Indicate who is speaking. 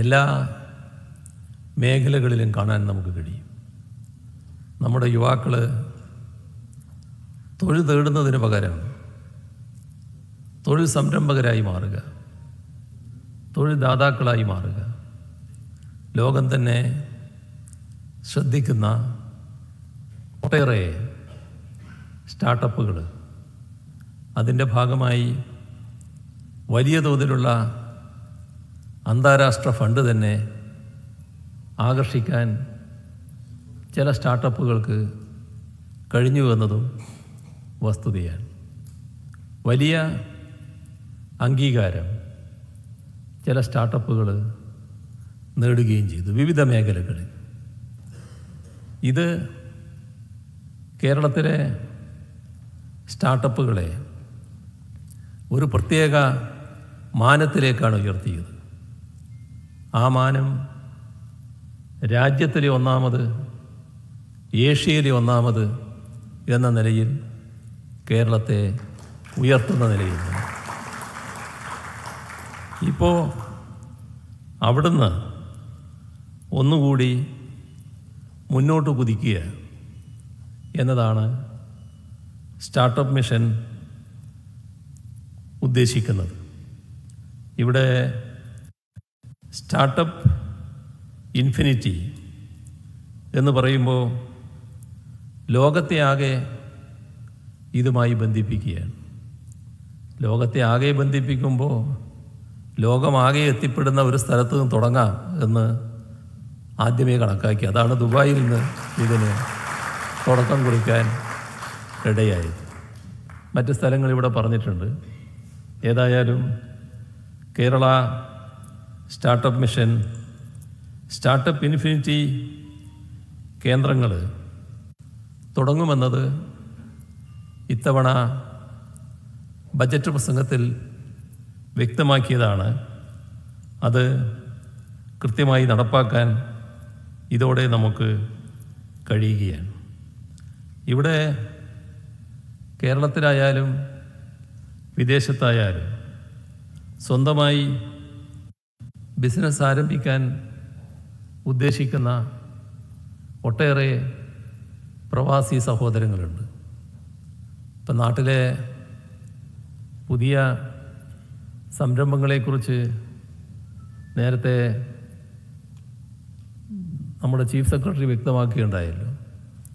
Speaker 1: എല്ലാ മേഖലകളിലും കാണാൻ നമുക്ക് കഴിയും നമ്മുടെ യുവാക്കൾ തൊഴിൽ തേടുന്നതിന് പകരം തൊഴിൽ സംരംഭകരായി മാറുക തൊഴിൽ ദാതാക്കളായി മാറുക ലോകം തന്നെ ശ്രദ്ധിക്കുന്ന ഒട്ടേറെ സ്റ്റാർട്ടപ്പുകൾ അതിൻ്റെ ഭാഗമായി വലിയ തോതിലുള്ള അന്താരാഷ്ട്ര ഫണ്ട് തന്നെ ആകർഷിക്കാൻ ചില സ്റ്റാർട്ടപ്പുകൾക്ക് കഴിഞ്ഞു വന്നതും വസ്തുതയാണ് വലിയ അംഗീകാരം ചില സ്റ്റാർട്ടപ്പുകൾ നേടുകയും ചെയ്തു വിവിധ മേഖലകളിൽ ഇത് കേരളത്തിലെ സ്റ്റാർട്ടപ്പുകളെ ഒരു പ്രത്യേക മാനത്തിലേക്കാണ് ഉയർത്തിയത് ആ മാനം രാജ്യത്തിലെ ഒന്നാമത് ഏഷ്യയിലെ ഒന്നാമത് എന്ന നിലയിൽ കേരളത്തെ ഉയർത്തുന്ന നിലയിൽ ഇപ്പോൾ അവിടുന്ന് ഒന്നുകൂടി മുന്നോട്ട് കുതിക്കുക എന്നതാണ് സ്റ്റാർട്ടപ്പ് മിഷൻ ഉദ്ദേശിക്കുന്നത് ഇവിടെ സ്റ്റാർട്ടപ്പ് ഇൻഫിനിറ്റി എന്ന് പറയുമ്പോൾ ലോകത്തെ ആകെ ഇതുമായി ബന്ധിപ്പിക്കുകയാണ് ലോകത്തെ ആകെ ബന്ധിപ്പിക്കുമ്പോൾ ലോകമാകെ എത്തിപ്പെടുന്ന ഒരു സ്ഥലത്ത് നിന്ന് തുടങ്ങാം എന്ന് ആദ്യമേ കണക്കാക്കി അതാണ് ദുബായിൽ നിന്ന് ഇതിന് തുടക്കം കുറിക്കാൻ ഇടയായത് മറ്റ് സ്ഥലങ്ങൾ ഇവിടെ പറഞ്ഞിട്ടുണ്ട് ഏതായാലും Kerala startup mission startup infinity കേന്ദ്രങ്ങൾ തുടങ്ങുമെന്നത് ഇത്തവണ ബജറ്റ് പ്രസംഗത്തിൽ വ്യക്തമാക്കിയതാണ് അത് കൃത്യമായി നടപ്പാക്കാൻ ഇതോടെ നമുക്ക് കഴിയുകയാണ് ഇവിടെ കേരളത്തിലായാലും വിദേശത്തായാലും സ്വന്തമായി ബിസിനസ് ആരംഭിക്കാൻ ഉദ്ദേശിക്കുന്ന ഒട്ടേറെ പ്രവാസി സഹോദരങ്ങളുണ്ട് ഇപ്പം നാട്ടിലെ പുതിയ സംരംഭങ്ങളെക്കുറിച്ച് നേരത്തെ നമ്മുടെ ചീഫ് സെക്രട്ടറി വ്യക്തമാക്കുകയുണ്ടായല്ലോ